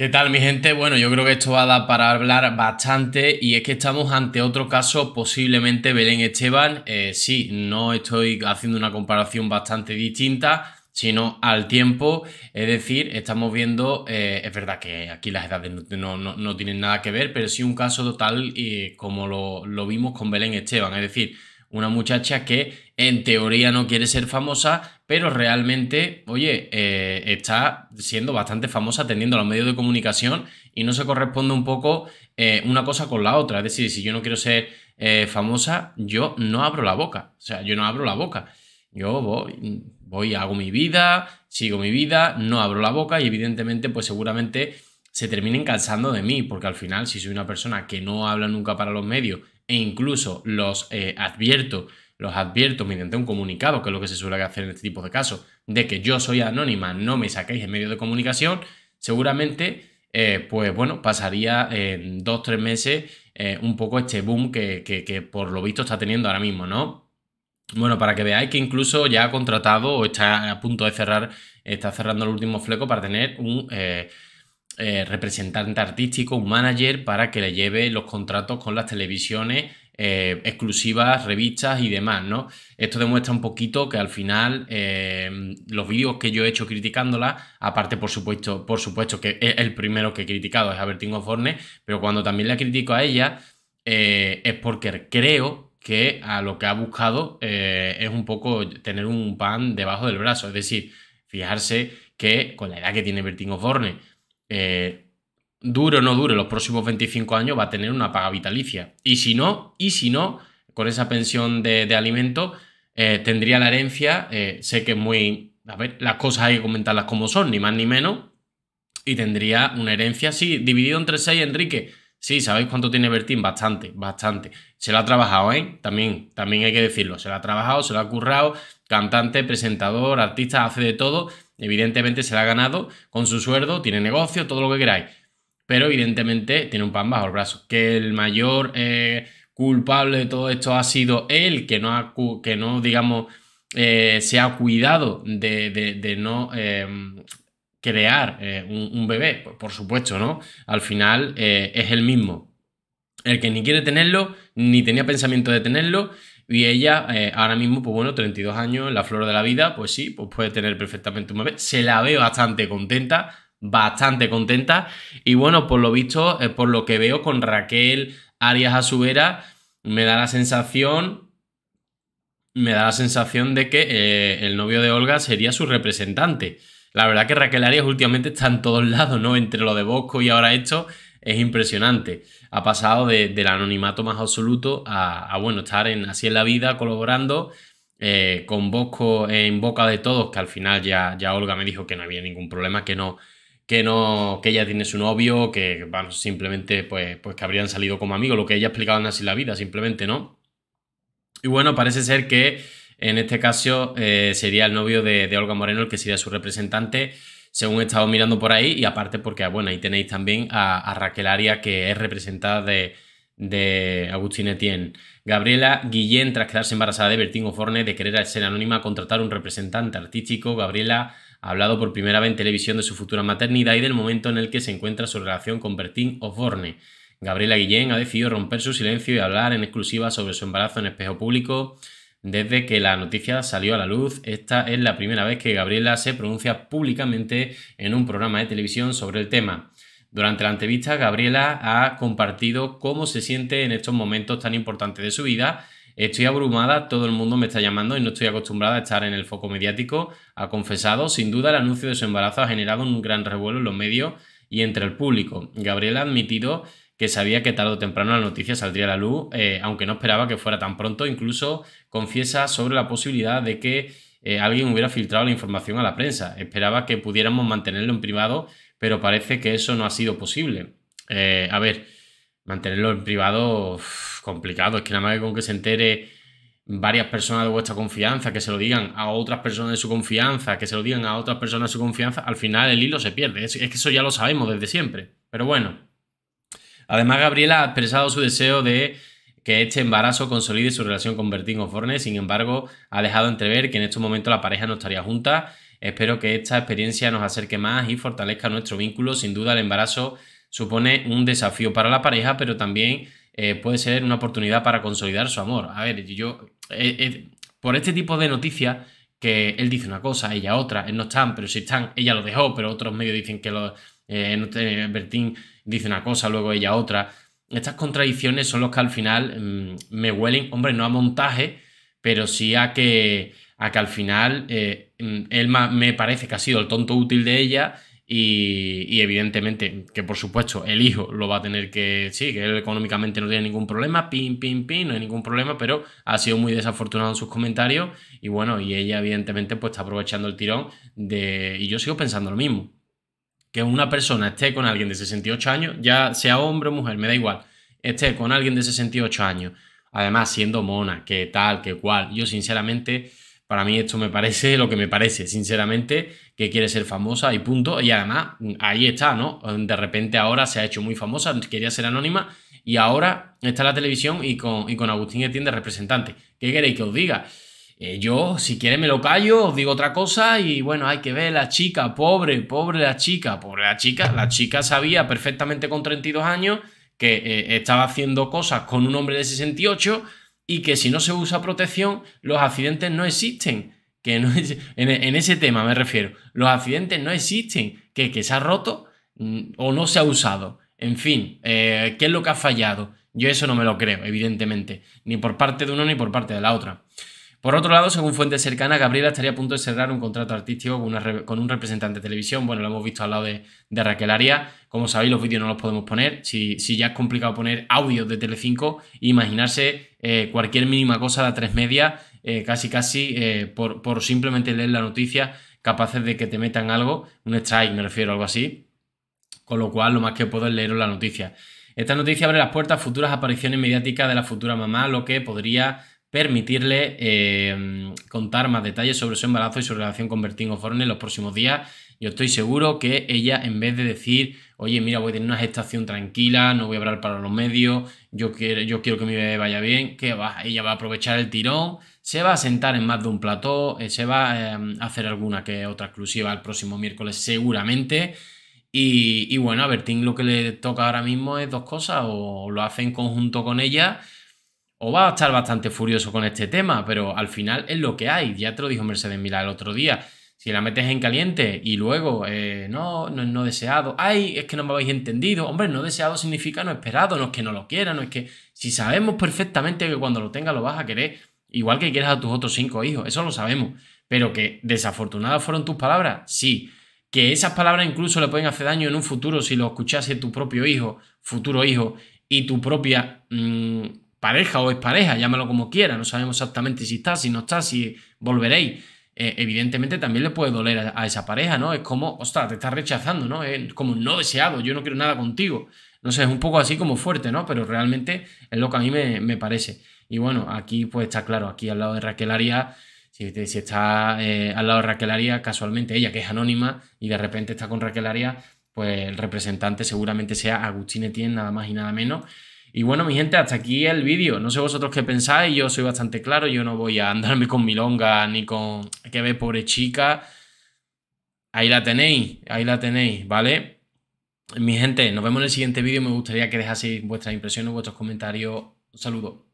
¿Qué tal mi gente? Bueno, yo creo que esto va a dar para hablar bastante y es que estamos ante otro caso, posiblemente Belén Esteban. Eh, sí, no estoy haciendo una comparación bastante distinta, sino al tiempo. Es decir, estamos viendo, eh, es verdad que aquí las edades no, tienen nada que ver, pero sí un caso total eh, como lo, lo vimos con Belén Esteban. Es decir, una muchacha que en teoría no quiere ser famosa, pero realmente, oye, eh, está siendo bastante famosa teniendo a los medios de comunicación y no se corresponde un poco eh, una cosa con la otra. Es decir, si yo no quiero ser eh, famosa, yo no abro la boca. O sea, yo no abro la boca. Yo voy, voy, hago mi vida, sigo mi vida, no abro la boca y evidentemente, pues seguramente se terminen cansando de mí, porque al final, si soy una persona que no habla nunca para los medios, e incluso los eh, advierto, los advierto mediante un comunicado, que es lo que se suele hacer en este tipo de casos, de que yo soy anónima, no me saquéis en medio de comunicación, seguramente, eh, pues bueno, pasaría en dos, tres meses eh, un poco este boom que, por lo visto está teniendo ahora mismo, ¿no? Bueno, para que veáis que incluso ya ha contratado o está a punto de cerrar, está cerrando el último fleco para tener un, eh, representante artístico, un manager, para que le lleve los contratos con las televisiones eh, exclusivas, revistas y demás, ¿no? Esto demuestra un poquito que al final eh, los vídeos que yo he hecho criticándola, aparte por supuesto, por supuesto que el primero que he criticado es a Bertín forne pero cuando también la critico a ella es porque creo que a lo que ha buscado es un poco tener un pan debajo del brazo, es decir, fijarse que con la edad que tiene Bertín Oforne. Eh, duro o no dure, los próximos 25 años, va a tener una paga vitalicia. Y si no, y si no, con esa pensión de, alimento, eh, tendría la herencia, eh, sé que es muy... A ver, las cosas hay que comentarlas como son, ni más ni menos. Y tendría una herencia, sí, dividido entre seis Enrique. Sí, ¿sabéis cuánto tiene Bertín? Bastante, bastante. Se lo ha trabajado, ¿eh? También, también hay que decirlo. Se lo ha trabajado, se lo ha currado. Cantante, presentador, artista, hace de todo Evidentemente se la ha ganado con su sueldo, tiene negocio, todo lo que queráis. Pero evidentemente tiene un pan bajo el brazo. Que el mayor eh, culpable de todo esto ha sido él, que no, ha, que no digamos, eh, se ha cuidado de, de, no em, crear eh, un, bebé. Por, por, supuesto, ¿no? Al final es el mismo. El que ni quiere tenerlo, ni tenía pensamiento de tenerlo, y ella, eh, ahora mismo, pues bueno, 32 años, la flor de la vida, pues sí, pues puede tener perfectamente un bebé. Se la ve bastante contenta, bastante contenta. Y bueno, por lo visto, eh, por lo que veo con Raquel Arias vera, me da la sensación, me da la sensación de que eh, el novio de Olga sería su representante. La verdad que Raquel Arias últimamente está en todos lados, ¿no? Entre lo de Bosco y ahora esto, es impresionante. Ha pasado de, del anonimato más absoluto a, bueno, estar en Así en la vida colaborando eh, con Bosco en boca de todos, que al final ya, ya Olga me dijo que no había ningún problema, que no, que no, que ella tiene su novio, que simplemente pues, pues que habrían salido como amigos, lo que ella explicaba en Así la vida, simplemente, ¿no? Y bueno, parece ser que en este caso eh, sería el novio de, de Olga Moreno el que sería su representante según he estado mirando por ahí, y aparte porque, bueno, ahí tenéis también a, Raquel Aria, que es representada de, de Agustín Etienne. Gabriela Guillén, tras quedarse embarazada de Bertín Oforne, de querer ser anónima, contratar un representante artístico, Gabriela ha hablado por primera vez en televisión de su futura maternidad y del momento en el que se encuentra su relación con Bertín Oforne. Gabriela Guillén ha decidido romper su silencio y hablar en exclusiva sobre su embarazo en espejo público desde que la noticia salió a la luz. Esta es la primera vez que Gabriela se pronuncia públicamente en un programa de televisión sobre el tema. Durante la entrevista, Gabriela ha compartido cómo se siente en estos momentos tan importantes de su vida. Estoy abrumada, todo el mundo me está llamando y no estoy acostumbrada a estar en el foco mediático, ha confesado. Sin duda, el anuncio de su embarazo ha generado un gran revuelo en los medios y entre el público. Gabriela ha admitido que sabía que tarde o temprano la noticia saldría a la luz, eh, aunque no esperaba que fuera tan pronto. Incluso confiesa sobre la posibilidad de que eh, alguien hubiera filtrado la información a la prensa. Esperaba que pudiéramos mantenerlo en privado, pero parece que eso no ha sido posible. Eh, a ver, mantenerlo en privado, complicado. Es que nada más que con que se entere varias personas de vuestra confianza, que se lo digan a otras personas de su confianza, que se lo digan a otras personas de su confianza, al final el hilo se pierde. es que eso ya lo sabemos desde siempre. Pero bueno, Además, Gabriela ha expresado su deseo de que este embarazo consolide su relación con Bertín Osborne, sin embargo, ha dejado entrever que en este momento la pareja no estaría junta. Espero que esta experiencia nos acerque más y fortalezca nuestro vínculo. Sin duda, el embarazo supone un desafío para la pareja, pero también eh, puede ser una oportunidad para consolidar su amor. A ver, yo, eh, eh, por este tipo de noticias, que él dice una cosa, ella otra, él no están, pero si están, ella lo dejó, pero otros medios dicen que lo eh, Bertín dice una cosa, luego ella otra. Estas contradicciones son los que al final mm, me huelen, hombre, no a montaje, pero sí a que, que al final eh, mm, él me parece que ha sido el tonto útil de ella y, evidentemente que por supuesto el hijo lo va a tener que, sí, que él económicamente no tiene ningún problema, pin, pin, pin, no hay ningún problema, pero ha sido muy desafortunado en sus comentarios y bueno, y ella evidentemente pues está aprovechando el tirón de, y yo sigo pensando lo mismo, que una persona esté con alguien de 68 años, ya sea hombre o mujer, me da igual, esté con alguien de 68 años, además siendo mona, que tal, que cual, yo sinceramente, para mí esto me parece lo que me parece, sinceramente, que quiere ser famosa y punto, y además ahí está, ¿no? De repente ahora se ha hecho muy famosa, quería ser anónima. Y ahora está la televisión y con, y con Agustín Etienne de representante. ¿Qué queréis que os diga? Eh, yo, si quiere, me lo callo, os digo otra cosa y bueno, hay que ver la chica, pobre, pobre la chica, pobre la chica. La chica sabía perfectamente con 32 años que eh, estaba haciendo cosas con un hombre de 68 y que si no se usa protección, los accidentes no existen. Que en, ese tema me refiero. Los accidentes no existen. Que, se ha roto mm, o no se ha usado. En fin, eh, ¿qué es lo que ha fallado? Yo eso no me lo creo, evidentemente. Ni por parte de uno ni por parte de la otra. Por otro lado, según fuentes cercanas, Gabriela estaría a punto de cerrar un contrato artístico con, un representante de televisión. Bueno, lo hemos visto al lado de, de Raquel Aria. Como sabéis, los vídeos no los podemos poner. Si, ya es complicado poner audio de Telecinco, imaginarse eh, cualquier mínima cosa de tres media, eh, casi casi eh, por, simplemente leer la noticia, capaces de que te metan algo, un strike me refiero, algo así. Con lo cual, lo más que puedo es leer la noticia. Esta noticia abre las puertas a futuras apariciones mediáticas de la futura mamá, lo que podría permitirle em, contar más detalles sobre su embarazo y su relación con Bertín O'Forne en los próximos días. Yo estoy seguro que ella, en vez de decir, oye, mira, voy a tener una gestación tranquila, no voy a hablar para los medios, yo quiero, yo quiero que mi bebé vaya bien, que ella va a aprovechar el tirón, se va a sentar en más de un plató, eh, se va em, a hacer alguna que otra exclusiva el próximo miércoles seguramente. Y, y bueno, a Bertín lo que le toca ahora mismo es dos cosas, o lo hace en conjunto con ella, o va a estar bastante furioso con este tema, pero al final es lo que hay. Ya te lo dijo Mercedes Milá el otro día. Si la metes en caliente y luego eh, no, no es no deseado, ay, es que no me habéis entendido. Hombre, no deseado significa no esperado, no es que no lo quiera, no es que. Si sabemos perfectamente que cuando lo tengas lo vas a querer, igual que quieras a tus otros cinco hijos, eso lo sabemos. Pero que desafortunadas fueron tus palabras, sí. Que esas palabras incluso le pueden hacer daño en un futuro si lo escuchase tu propio hijo, futuro hijo, y tu propia mm, pareja o pareja llámalo como quiera, no sabemos exactamente si está, si no está, si volveréis. Eh, evidentemente también le puede doler a, esa pareja, ¿no? Es como, ostras, te está rechazando, ¿no? Es como no deseado, yo no quiero nada contigo. No sé, es un poco así como fuerte, ¿no? Pero realmente es lo que a mí me, parece. Y bueno, aquí pues está claro, aquí al lado de Raquel Aria si, está eh, al lado de Raquel Aria casualmente ella que es anónima y de repente está con Raquel Aria pues el representante seguramente sea Agustín Etienne, nada más y nada menos. Y bueno, mi gente, hasta aquí el vídeo. No sé vosotros qué pensáis, yo soy bastante claro, yo no voy a andarme con milonga ni con que ve pobre chica. Ahí la tenéis, ahí la tenéis, ¿vale? Mi gente, nos vemos en el siguiente vídeo. Me gustaría que dejaseis vuestras impresiones, vuestros comentarios. Un saludo.